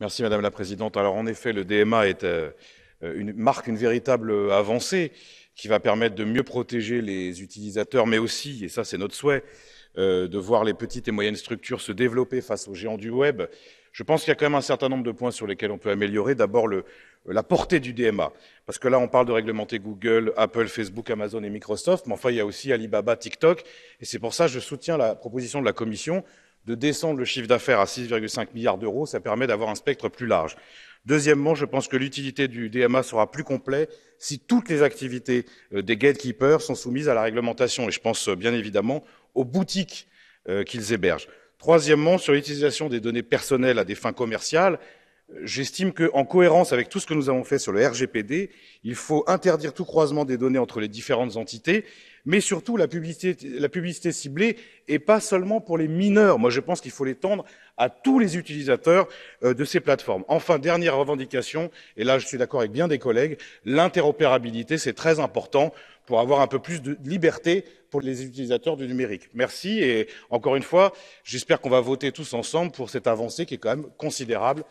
Merci Madame la Présidente. Alors en effet, le DMA est, euh, une, marque une véritable avancée qui va permettre de mieux protéger les utilisateurs, mais aussi, et ça c'est notre souhait, euh, de voir les petites et moyennes structures se développer face aux géants du web. Je pense qu'il y a quand même un certain nombre de points sur lesquels on peut améliorer. D'abord, la portée du DMA. Parce que là, on parle de réglementer Google, Apple, Facebook, Amazon et Microsoft, mais enfin, il y a aussi Alibaba, TikTok. Et c'est pour ça que je soutiens la proposition de la Commission de descendre le chiffre d'affaires à 6,5 milliards d'euros, ça permet d'avoir un spectre plus large. Deuxièmement, je pense que l'utilité du DMA sera plus complète si toutes les activités euh, des gatekeepers sont soumises à la réglementation, et je pense euh, bien évidemment aux boutiques euh, qu'ils hébergent. Troisièmement, sur l'utilisation des données personnelles à des fins commerciales, J'estime qu'en cohérence avec tout ce que nous avons fait sur le RGPD, il faut interdire tout croisement des données entre les différentes entités, mais surtout la publicité, la publicité ciblée et pas seulement pour les mineurs. Moi, je pense qu'il faut l'étendre à tous les utilisateurs euh, de ces plateformes. Enfin, dernière revendication, et là je suis d'accord avec bien des collègues, l'interopérabilité, c'est très important pour avoir un peu plus de liberté pour les utilisateurs du numérique. Merci et encore une fois, j'espère qu'on va voter tous ensemble pour cette avancée qui est quand même considérable